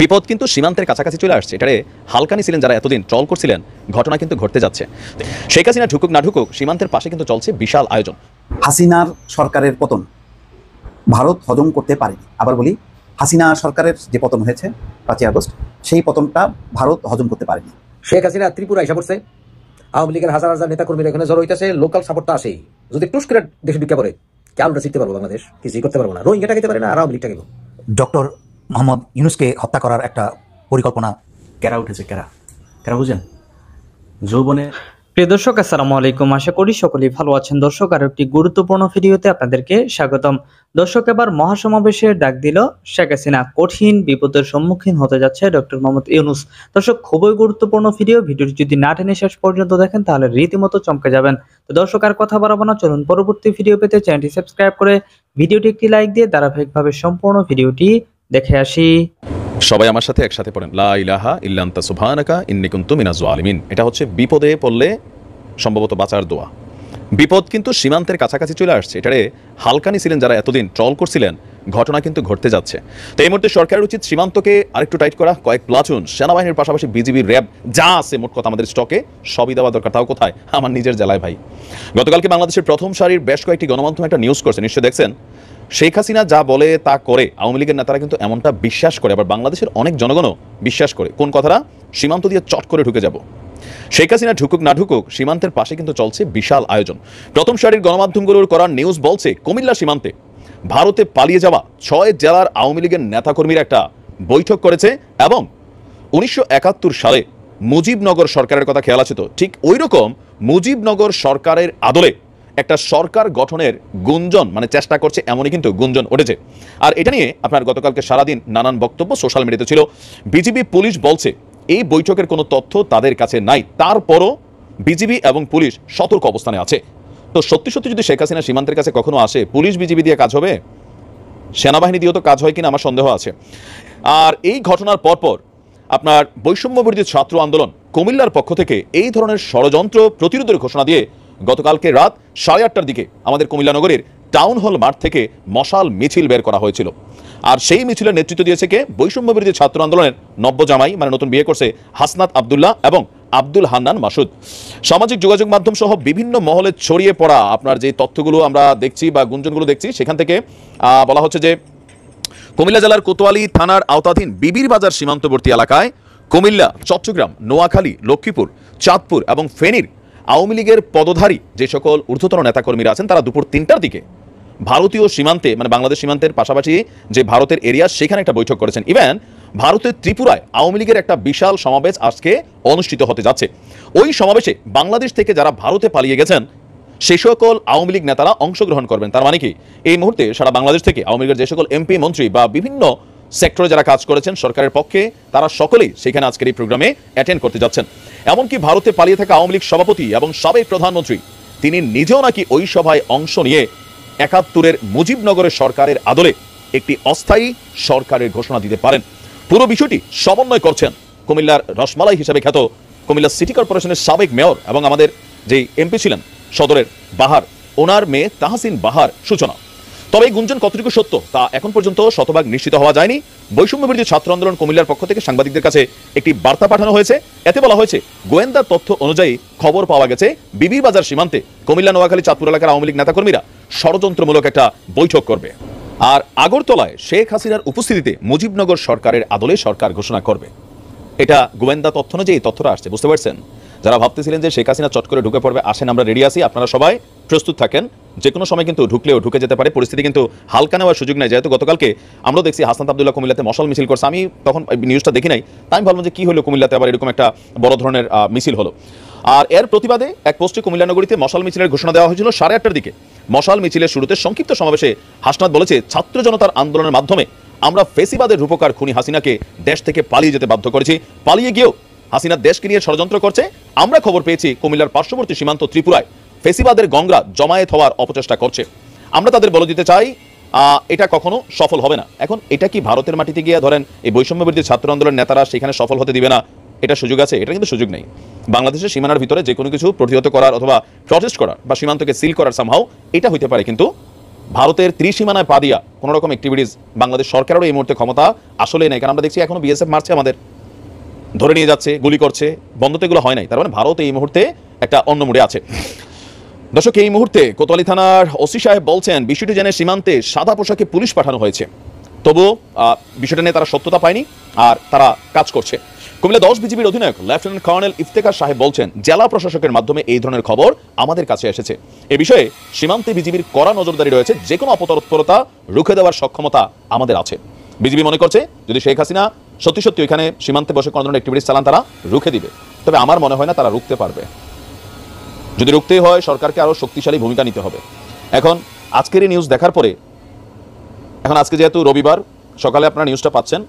বিপদ কিন্তু সীমান্তের কাছাকাছি চলে আসছে এটারে হালকানি ছিলেন যারা এতদিন ট্রল করছিলেন ঘটনা কিন্তু ঘটতে যাচ্ছে শেখ হাসিনা ঢুকুক না ঢুকুক সীমান্তের পাশে কিন্তু চলছে বিশাল আয়োজন হাসিনার সরকারের পতন ভারত হজম করতে পারেনি আবার বলি হাসিনা সরকারের যে পতন হয়েছে পাঁচই আগস্ট সেই পতনটা ভারত হজম করতে পারেনি শেখ হাসিনা ত্রিপুরা এসে পড়ছে আওয়ামী লীগের হাজার হাজার নেতাকর্মীরা এখানে জড়ো হইতেছে লোকাল সাপোর্টটা আসেই যদি টুস করে দেশে ঢুকে কেউ কে আলুটা শিখতে পারবো বাংলাদেশ কিছুই করতে পারবো না রোহিঙ্গাটা খেতে পারে না আর আওয়ামী লীগটা ডক্টর মোহাম্মদ ইউনুসকে হত্যা করার একটা পরিকল্পনা কেরা উঠেছে কেরা কেরা বুঝেন যৌবনে প্রিয় দর্শক আসসালামু আলাইকুম আশা করি সকলেই ভালো আছেন দর্শক আর একটি গুরুত্বপূর্ণ ভিডিওতে আপনাদেরকে স্বাগতম দর্শক এবার মহাসমাবেশের ডাক দিল শেখ হাসিনা কঠিন বিপদের সম্মুখীন হতে যাচ্ছে ডক্টর মোহাম্মদ ইউনুস দর্শক খুবই গুরুত্বপূর্ণ ভিডিও ভিডিওটি যদি না টেনে শেষ পর্যন্ত দেখেন তাহলে রীতিমতো চমকে যাবেন তো দর্শক আর কথা বাড়াবো না চলুন পরবর্তী ভিডিও পেতে চ্যানেলটি সাবস্ক্রাইব করে ভিডিওটি একটি লাইক দিয়ে ধারাবাহিকভাবে সম্পূর্ণ ভিডিওটি দেখে আসি সবাই আমার সাথে একসাথে পড়েন লা ইলাহা ইল্লান্তা সুবহানাকা ইন্নী কুনতু মিনাজ আলিমিন এটা হচ্ছে বিপদে পড়লে সম্ভবত বাঁচার দোয়া বিপদ কিন্তু সীমান্তের কাছাকাছি চলে আসছে এটারে হালকানি ছিলেন যারা এতদিন ট্রল করছিলেন ঘটনা কিন্তু ঘটতে যাচ্ছে তো এই মুহূর্তে সরকারের উচিত সীমান্তকে আরেকটু টাইট করা কয়েক প্লাটুন সেনাবাহিনীর পাশাপাশি বিজিবির র্যাব যা আছে মোট কথা আমাদের স্টকে সবই দেওয়া দরকার তাও কোথায় আমার নিজের জেলায় ভাই গতকালকে বাংলাদেশের প্রথম সারির বেশ কয়েকটি গণমাধ্যম একটা নিউজ করছে নিশ্চয়ই দেখছেন শেখ হাসিনা যা বলে তা করে আওয়ামী লীগের নেতারা কিন্তু এমনটা বিশ্বাস করে আবার বাংলাদেশের অনেক জনগণও বিশ্বাস করে কোন কথাটা সীমান্ত দিয়ে চট করে ঢুকে যাব শেখ হাসিনা ঢুকুক না ঢুকুক সীমান্তের পাশে কিন্তু চলছে বিশাল আয়োজন প্রথম সারির গণমাধ্যমগুলোর করা নিউজ বলছে কুমিল্লা সীমান্তে ভারতে পালিয়ে যাওয়া ছয় জেলার আওয়ামী লীগের নেতাকর্মীর একটা বৈঠক করেছে এবং উনিশশো সালে মুজিবনগর সরকারের কথা খেয়াল আছে তো ঠিক ওই রকম মুজিবনগর সরকারের আদলে একটা সরকার গঠনের গুঞ্জন মানে চেষ্টা করছে এমনই কিন্তু গুঞ্জন উঠেছে আর এটা নিয়ে আপনার গতকালকে সারাদিন নানান বক্তব্য সোশ্যাল মিডিয়াতে ছিল বিজিবি পুলিশ বলছে এই বৈঠকের কোনো তথ্য তাদের কাছে নাই তারপরও বিজিবি এবং পুলিশ সতর্ক অবস্থানে আছে তো সত্যি সত্যি যদি শেখ হাসিনা সীমান্তের কাছে কখনো আসে পুলিশ বিজিবি দিয়ে কাজ হবে সেনাবাহিনী দিয়েও তো কাজ হয় কিনা আমার সন্দেহ আছে আর এই ঘটনার পরপর আপনার বৈষম্য ছাত্র আন্দোলন কুমিল্লার পক্ষ থেকে এই ধরনের ষড়যন্ত্র প্রতিরোধের ঘোষণা দিয়ে গতকালকে রাত সাড়ে আটটার দিকে আমাদের কুমিল্লানগরের টাউন হল মাঠ থেকে মশাল মিছিল বের করা হয়েছিল আর সেই মিছিলের নেতৃত্ব দিয়েছে কে বৈষম্য বিরোধী ছাত্র আন্দোলনের নব্য জামাই মানে নতুন বিয়ে করছে হাসনাত আবদুল্লাহ এবং আব্দুল হান্নান মাসুদ সামাজিক যোগাযোগ মাধ্যম সহ বিভিন্ন মহলে ছড়িয়ে পড়া আপনার যে তথ্যগুলো আমরা দেখছি বা গুঞ্জনগুলো দেখছি সেখান থেকে বলা হচ্ছে যে কুমিল্লা জেলার কোতোয়ালি থানার আওতাধীন বিবির বাজার সীমান্তবর্তী এলাকায় কুমিল্লা চট্টগ্রাম নোয়াখালী লক্ষ্মীপুর চাঁদপুর এবং ফেনীর আওয়ামী লীগের পদধারী যে সকল ঊর্ধ্বতর নেতাকর্মীরা আছেন তারা দুপুর তিনটার দিকে ভারতীয় সীমান্তে মানে বাংলাদেশ সীমান্তের পাশাপাশি যে ভারতের এরিয়া সেখানে একটা বৈঠক করেছেন ইভেন ভারতের ত্রিপুরায় আওয়ামী লীগের একটা বিশাল সমাবেশ আজকে অনুষ্ঠিত হতে যাচ্ছে ওই সমাবেশে বাংলাদেশ থেকে যারা ভারতে পালিয়ে গেছেন সে সকল আওয়ামী লীগ নেতারা অংশগ্রহণ করবেন তার মানে কি এই মুহূর্তে সারা বাংলাদেশ থেকে আওয়ামী লীগের যে সকল এমপি মন্ত্রী বা বিভিন্ন সেক্টরে যারা কাজ করেছেন সরকারের পক্ষে তারা সকলেই সেখানে আজকের এই প্রোগ্রামে অ্যাটেন্ড করতে যাচ্ছেন এমনকি ভারতে পালিয়ে থাকা আওয়ামী লীগ সভাপতি এবং সাবেক প্রধানমন্ত্রী তিনি নিজেও নাকি ওই সভায় অংশ নিয়ে একাত্তরের মুজিবনগরের সরকারের আদলে একটি অস্থায়ী সরকারের ঘোষণা দিতে পারেন পুরো বিষয়টি সমন্বয় করছেন কুমিল্লার রসমালাই হিসেবে খ্যাত কুমিল্লা সিটি কর্পোরেশনের সাবেক মেয়র এবং আমাদের যেই এমপি ছিলেন সদরের বাহার ওনার মেয়ে তাহাসিন বাহার সূচনা তবে এই গুঞ্জন কতটুকু সত্য তা এখন পর্যন্ত শতভাগ নিশ্চিত হওয়া যায়নি বৈষম্য বিরোধী ছাত্র আন্দোলন কুমিল্লার পক্ষ থেকে সাংবাদিকদের কাছে একটি বার্তা পাঠানো হয়েছে এতে বলা হয়েছে গোয়েন্দার তথ্য অনুযায়ী খবর পাওয়া গেছে বিবির বাজার সীমান্তে কুমিল্লা নোয়াখালী চাঁদপুর এলাকার আওয়ামী লীগ নেতাকর্মীরা ষড়যন্ত্রমূলক একটা বৈঠক করবে আর আগরতলায় শেখ হাসিনার উপস্থিতিতে মুজিবনগর সরকারের আদলে সরকার ঘোষণা করবে এটা গোয়েন্দা তথ্য অনুযায়ী এই তথ্যটা আসছে বুঝতে পারছেন যারা ভাবতেছিলেন যে শেখ হাসিনা চট করে ঢুকে পড়বে আসেন আমরা রেডি আছি আপনারা সবাই প্রস্তুত থাকেন যে কোনো সময় কিন্তু ঢুকলেও ঢুকে যেতে পারে পরিস্থিতি কিন্তু হালকা নেওয়ার সুযোগ নেই যেহেতু গতকালকে আমরা দেখছি হাসান আবদুল্লাহ কুমিল্লাতে মশাল মিছিল করছে আমি তখন নিউজটা দেখি নাই তাই আমি ভাবলাম যে কী হলো কুমিল্লাতে আবার এরকম একটা বড় ধরনের মিছিল হলো আর এর প্রতিবাদে এক পোস্টে কুমিল্লা নগরীতে মশাল মিছিলের ঘোষণা দেওয়া হয়েছিল সাড়ে আটটার দিকে মশাল মিছিলের শুরুতে সংক্ষিপ্ত সমাবেশে হাসনাত বলেছে ছাত্র জনতার আন্দোলনের মাধ্যমে আমরা ফেসিবাদের রূপকার খুনি হাসিনাকে দেশ থেকে পালিয়ে যেতে বাধ্য করেছি পালিয়ে গিয়েও হাসিনা দেশকে নিয়ে ষড়যন্ত্র করছে আমরা খবর পেয়েছি কুমিল্লার পার্শ্ববর্তী সীমান্ত ত্রিপুরায় ফেসিবাদের গঙ্গরা জমায়েত হওয়ার অপচেষ্টা করছে আমরা তাদের বলে দিতে চাই এটা কখনো সফল হবে না এখন এটা কি ভারতের মাটিতে গিয়ে ধরেন এই বৈষম্যবিরোধী ছাত্র আন্দোলন নেতারা সেখানে সফল হতে দিবে না এটা সুযোগ আছে এটা কিন্তু সুযোগ নেই বাংলাদেশের সীমানার ভিতরে যে কোনো কিছু প্রতিহত করার অথবা প্রটেস্ট করার বা সীমান্তকে সিল করার সামহাও এটা হইতে পারে কিন্তু ভারতের ত্রিসীমানায় পা দিয়া কোনো রকম অ্যাক্টিভিটিস বাংলাদেশ সরকারেরও এই মুহূর্তে ক্ষমতা আসলে নেই কারণ আমরা দেখছি এখনও বিএসএফ মারছে আমাদের ধরে নিয়ে যাচ্ছে গুলি করছে বন্ধতে এগুলো হয় নাই তার মানে ভারত এই মুহূর্তে একটা অন্য মুড়ে আছে দর্শক এই মুহূর্তে কোতোয়ালি থানার ওসি সাহেব বলছেন বিষয়টি জেনে সীমান্তে সাদা পোশাকে পুলিশ পাঠানো হয়েছে তবু বিষয়টা নিয়ে তারা সত্যতা পায়নি আর তারা কাজ করছে কুমিল্লা দশ বিজিবির অধিনায়ক লেফটেন্যান্ট কর্নেল ইফতেকার সাহেব বলছেন জেলা প্রশাসকের মাধ্যমে এই ধরনের খবর আমাদের কাছে এসেছে এ বিষয়ে সীমান্তে বিজিবির কড়া নজরদারি রয়েছে যে কোনো অপতৎপরতা রুখে দেওয়ার সক্ষমতা আমাদের আছে বিজিবি মনে করছে যদি শেখ হাসিনা সত্যি সত্যি ওইখানে সীমান্তে বসে কোনো ধরনের অ্যাক্টিভিটিস চালান তারা রুখে দিবে তবে আমার মনে হয় না তারা রুখতে পারবে যদি রুখতেই হয় সরকারকে আরও শক্তিশালী ভূমিকা নিতে হবে এখন আজকের এই নিউজ দেখার পরে এখন আজকে যেহেতু রবিবার সকালে আপনারা নিউজটা পাচ্ছেন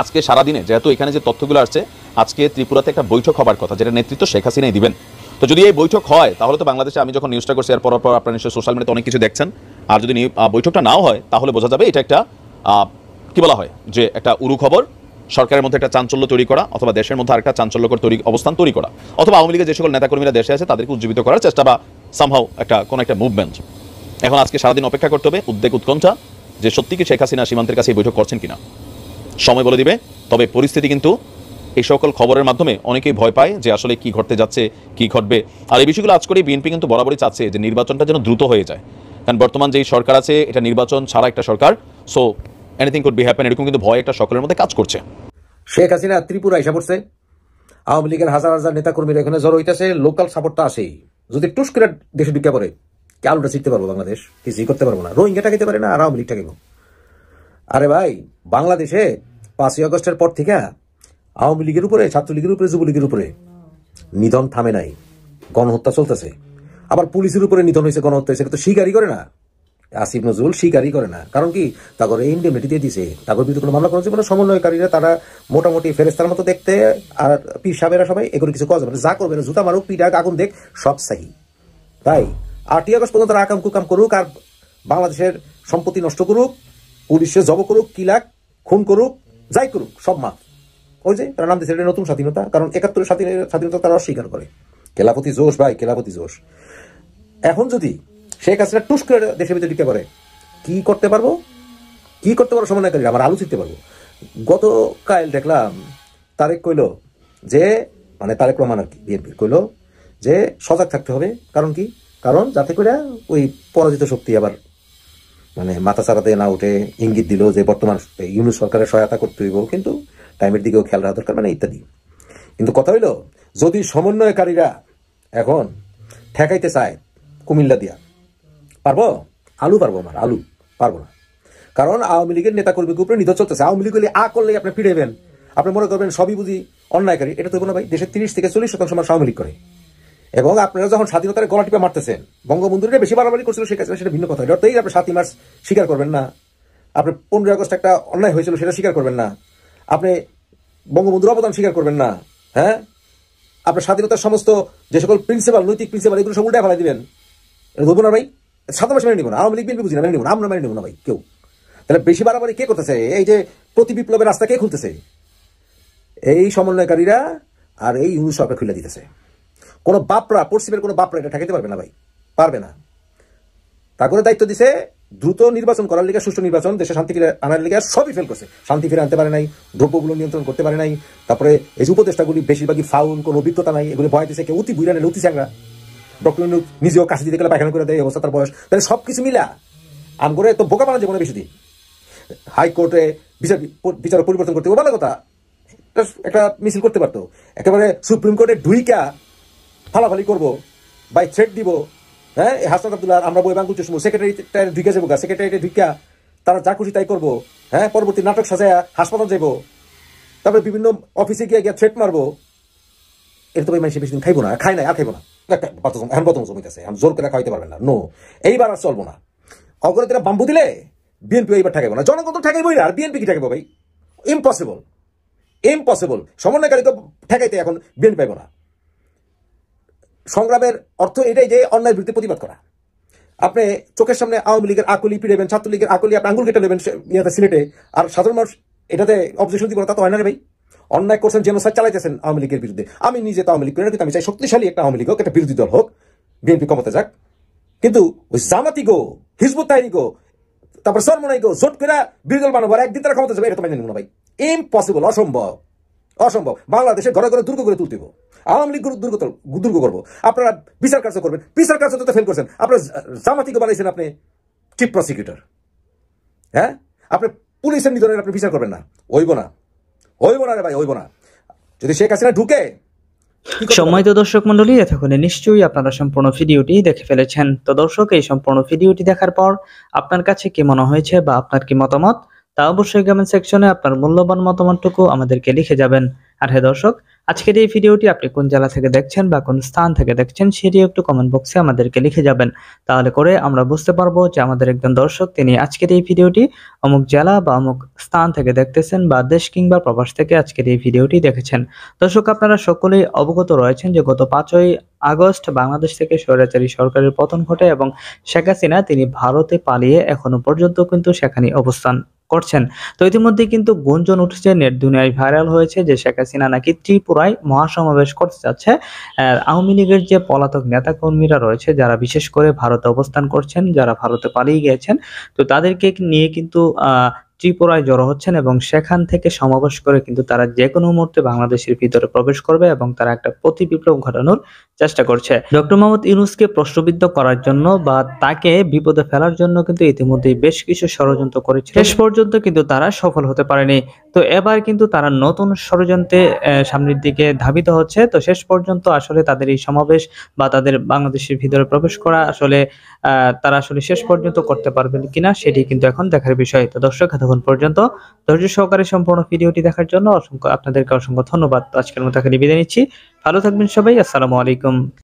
আজকে সারাদিনে যেহেতু এখানে যে তথ্যগুলো আসছে আজকে ত্রিপুরাতে একটা বৈঠক হবার কথা যেটা নেতৃত্ব শেখ হাসিনাই দিবেন তো যদি এই বৈঠক হয় তাহলে তো বাংলাদেশে আমি যখন নিউজটা করছি এরপর পর আপনারা নিশ্চয়ই সোশ্যাল মিডিয়াতে অনেক কিছু দেখছেন আর যদি বৈঠকটা নাও হয় তাহলে বোঝা যাবে এটা একটা কি বলা হয় যে একটা উরু খবর সরকারের মধ্যে একটা চাঞ্চল্য তৈরি করা অথবা দেশের মধ্যে আরেকটা চাঞ্চল্যকর তৈরি অবস্থান তৈরি করা অথবা আওয়ামী লীগের যে সকল নেতাকর্মীরা দেশে আছে তাদেরকে উজ্জীবিত করার চেষ্টা বা সামহাও একটা কোনো একটা মুভমেন্ট এখন আজকে সারাদিন অপেক্ষা করতে হবে উদ্বেগ উৎকণ্ঠা যে সত্যি কি শেখ হাসিনা সীমান্তের কাছে বৈঠক করছেন কিনা সময় বলে দিবে তবে পরিস্থিতি কিন্তু এই সকল খবরের মাধ্যমে অনেকেই ভয় পায় যে আসলে কি ঘটতে যাচ্ছে কি ঘটবে আর এই বিষয়গুলো আজ করে বিএনপি কিন্তু বরাবরই চাচ্ছে যে নির্বাচনটা যেন দ্রুত হয়ে যায় কারণ বর্তমান যেই সরকার আছে এটা নির্বাচন ছাড়া একটা সরকার so anything could be happen এরকম কিন্তু ভয় একটা সকলের মধ্যে কাজ করছে শেখ হাসিনা ত্রিপুরা এসে পড়ছে আওয়ামী লীগের হাজার হাজার নেতাকর্মীরা এখানে জড়ো হইতেছে লোকাল সাপোর্টটা আসেই যদি টুস করে দেশে বিজ্ঞা করে কে আলুটা শিখতে পারবো বাংলাদেশ কিছুই করতে পারবো না রোহিঙ্গাটা খেতে পারে না আর আওয়ামী লীগটা খেব আরে ভাই বাংলাদেশে পাঁচই আগস্টের পর থেকে আওয়ামী লীগের উপরে ছাত্রলীগের উপরে যুবলীগের উপরে নিধন থামে নাই গণহত্যা চলতেছে আবার পুলিশের উপরে নিধন হয়েছে গণহত্যা সেটা তো স্বীকারই করে না আসিফ নজরুল স্বীকারই করে না কারণ কি তাগর এই ইন্ডেমনিটি দিয়ে দিছে তাগর বিরুদ্ধে কোনো মামলা করা যাবে না সমন্বয়কারীরা তারা মোটামুটি ফেরেস্তার মতো দেখতে আর পীর সাহেবেরা সবাই এগুলো কিছু করা যাবে যা করবে না জুতা মারুক পিডাক আগুন দেখ সব সাহি তাই আটই আগস্ট পর্যন্ত তারা আকাম কুকাম করুক আর বাংলাদেশের সম্পত্তি নষ্ট করুক পুলিশে জব করুক কিলাক খুন করুক যাই করুক সব মাত ওই যে তারা নাম দিয়েছে এটা নতুন স্বাধীনতা কারণ একাত্তরের স্বাধীনতা তারা অস্বীকার করে খেলাপতি জোশ ভাই খেলাপতি জোশ এখন যদি সে কাজটা টুস করে দেশের ভিতরে ঢুকে পড়ে কি করতে পারবো কি করতে পারবো সমন্বয়কারীরা আমার আলু চিনতে পারবো গতকাল দেখলাম তারেক কইল যে মানে তারেক রহমান আর কি বিএনপি কইল যে সজাগ থাকতে হবে কারণ কি কারণ যাতে করে ওই পরাজিত শক্তি আবার মানে মাথা চাড়াতে না উঠে ইঙ্গিত দিল যে বর্তমান ইউনি সরকারের সহায়তা করতে হইব কিন্তু টাইমের দিকেও খেয়াল রাখা দরকার মানে ইত্যাদি কিন্তু কথা হইল যদি সমন্বয়কারীরা এখন ঠেকাইতে চায় কুমিল্লা দিয়া পারবো আলু পারবো আমার আলু পারবো না কারণ আওয়ামী লীগের নেতাকর্মীকে উপরে নিধ চলতেছে আওয়ামী লীগ আ করলে আপনি ফিরেবেন আপনি মনে করবেন সবই বুঝি অন্যায়কারী এটা তো বলো ভাই দেশের তিরিশ থেকে চল্লিশ শতাংশ মানুষ আওয়ামী করে এবং আপনারা যখন স্বাধীনতার গলা টিপে মারতেছেন বঙ্গবন্ধুরে বেশি বাড়াবাড়ি করছিল সেই কাছে সেটা ভিন্ন কথা অর্থাৎ আপনি সাতই মার্চ স্বীকার করবেন না আপনি পনেরোই আগস্ট একটা অন্যায় হয়েছিল সেটা স্বীকার করবেন না আপনি বঙ্গবন্ধুর অবদান স্বীকার করবেন না হ্যাঁ আপনার স্বাধীনতার সমস্ত যে সকল প্রিন্সিপাল নৈতিক প্রিন্সিপাল এগুলো সব উল্টায় ফেলাই দিবেন এটা ধরবো না ভাই সাধারণ মেনে নিব না আওয়ামী লীগ বিএনপি বুঝি না মেনে নিব না আমরা মেনে নিব না ভাই কেউ তাহলে বেশি বাড়াবাড়ি কে করতেছে এই যে প্রতি বিপ্লবের রাস্তা কে খুলতেছে এই সমন্বয়কারীরা আর এই ইউনিট সরকার খুলে দিতেছে কোনো বাপরা পশ্চিমের কোনো বাপরা এটা ঠেকাতে পারবে না ভাই পারবে না তারপরে দায়িত্ব দিছে দ্রুত নির্বাচন করার লিগে সুষ্ঠু নির্বাচন দেশে শান্তি ফিরে আনার লিগে সবই ফেল করছে শান্তি ফিরে আনতে পারে নাই দ্রব্যগুলো নিয়ন্ত্রণ করতে পারে নাই তারপরে এই যে উপদেষ্টাগুলি বেশিরভাগই ফাউন কোনো অভিজ্ঞতা নাই এগুলো ভয় দিছে কেউ অতি বুড়ানে অতি চ্যাংরা ডক্টর নিজেও কাশি দিতে গেলে পায়খানা করে দেয় অবস্থা তার বয়স তাহলে সব কিছু মিলা আমগরে তো বোকা বানা জীবনে বেশি দিই হাইকোর্টে বিচার বিচার পরিবর্তন করতে ভালো মানে কথা একটা মিছিল করতে পারতো একেবারে সুপ্রিম কোর্টে ডুইকা ফালাফালি করব বাই থ্রেড দিব হ্যাঁ হাসনাত আব্দুল্লাহ আমরা বই বাঙ্গুল চুষবো সেক্রেটারি ঢুকে যাবো গা সেক্রেটারিতে ঢুকা তারা যা খুশি তাই করবো হ্যাঁ পরবর্তী নাটক সাজায়া হাসপাতাল যাবো তারপরে বিভিন্ন অফিসে গিয়ে গিয়ে থ্রেট মারবো এটা তো ভাই মানুষ বেশি দিন খাইবো না খাই না আর খাইবো না জোর না নো এইবার আর চলবো না বাম্বু দিলে বিএনপি এইবার না না আর বিএনপি কি ভাই সমন্বয়কারী তো ঠেকাইতে এখন না সংগ্রামের অর্থ এটাই যে অন্যায় বিরুদ্ধে প্রতিবাদ করা আপনি চোখের সামনে আওয়ামী লীগের আকুলি পিড়েবেন ছাত্রলীগের আকুলি আপনি আঙ্গুল কেটে নেবেন সিলেটে আর সাধারণ মানুষ এটাতে অবজেকশন দিব তা তো হয় না রে ভাই অন্যায় করছেন জেনোসাইড চালাইতেছেন আওয়ামী লীগের বিরুদ্ধে আমি নিজে তো আওয়ামী লীগ কিন্তু আমি চাই শক্তিশালী একটা আওয়ামী লীগ হোক একটা বিরোধী দল হোক বিএনপি ক্ষমতা যাক কিন্তু ওই জামাতি গো হিজবুত গো তারপর সরমনাই গো জোট করে বিরোধী দল বানাবো একদিন তারা ক্ষমতা যাবে এটা তোমায় না ভাই ইম্পসিবল অসম্ভব অসম্ভব বাংলাদেশে ঘরে ঘরে দুর্গ করে তুলতে আওয়ামী লীগ দুর্গ দুর্গ করবো আপনারা বিচার কার্য করবেন বিচার কার্য তো ফেল করছেন জামাতি গো বানাইছেন আপনি চিফ প্রসিকিউটর হ্যাঁ আপনি পুলিশের নিধনের আপনি বিচার করবেন না ওইব না হইব না রে ভাই হইব যদি শেখ হাসিনা ঢুকে সম্মানিত দর্শক মন্ডলী এতক্ষণে নিশ্চয়ই আপনারা সম্পূর্ণ ভিডিওটি দেখে ফেলেছেন তো দর্শক এই সম্পূর্ণ ভিডিওটি দেখার পর আপনার কাছে কি মনে হয়েছে বা আপনার কি মতামত তা অবশ্যই কমেন্ট সেকশনে আপনার মূল্যবান মতামতটুকু আমাদেরকে লিখে যাবেন আর হ্যাঁ দর্শক আজকের এই ভিডিওটি আপনি কোন জেলা থেকে দেখছেন বা কোন স্থান থেকে দেখছেন সেটি একটু কমেন্ট বক্সে আমাদেরকে লিখে যাবেন তাহলে করে আমরা বুঝতে পারবো যে আমাদের একজন দর্শক তিনি আজকের এই ভিডিওটি অমুক জেলা বা অমুক স্থান থেকে দেখতেছেন বা দেশ কিংবা প্রবাস থেকে আজকের এই ভিডিওটি দেখেছেন দর্শক আপনারা সকলেই অবগত রয়েছেন যে গত পাঁচই আগস্ট বাংলাদেশ থেকে স্বৈরাচারী সরকারের পতন ঘটে এবং শেখ হাসিনা তিনি ভারতে পালিয়ে এখনো পর্যন্ত কিন্তু সেখানে অবস্থান করছেন তো ইতিমধ্যে কিন্তু গুঞ্জন উঠছে নেট দুনিয়ায় ভাইরাল হয়েছে যে শেখ হাসিনা নাকি ত্রিপুরায় মহাসমাবেশ করতে যাচ্ছে আওয়ামী লীগের যে পলাতক নেতাকর্মীরা রয়েছে যারা বিশেষ করে ভারতে অবস্থান করছেন যারা ভারতে পালিয়ে গিয়েছেন তো তাদেরকে নিয়ে কিন্তু ত্রিপুরায় জড়ো হচ্ছেন এবং সেখান থেকে সমাবেশ করে কিন্তু তারা যে কোনো মুহূর্তে বাংলাদেশের ভিতরে প্রবেশ করবে এবং তারা একটা প্রতি বিপ্লব ঘটানোর চেষ্টা করছে ডক্টর মোহাম্মদ ইউনুসকে প্রশ্নবিদ্ধ করার জন্য বা তাকে বিপদে ফেলার জন্য কিন্তু ইতিমধ্যে বেশ কিছু ষড়যন্ত্র করেছে শেষ পর্যন্ত কিন্তু তারা সফল হতে পারেনি তো এবার কিন্তু তারা নতুন ষড়যন্ত্রে সামনের দিকে ধাবিত হচ্ছে তো শেষ পর্যন্ত আসলে তাদের এই সমাবেশ বা তাদের বাংলাদেশের ভিতরে প্রবেশ করা আসলে তারা আসলে শেষ পর্যন্ত করতে পারবেন কিনা সেটি কিন্তু এখন দেখার বিষয় তো দর্শক এতক্ষণ পর্যন্ত ধৈর্য সহকারে সম্পূর্ণ ভিডিওটি দেখার জন্য অসংখ্য আপনাদেরকে অসংখ্য ধন্যবাদ আজকের মতো এখানে বিদায় নিচ্ছি ভালো থাকবেন সবাই আসসালামু আলাইকুম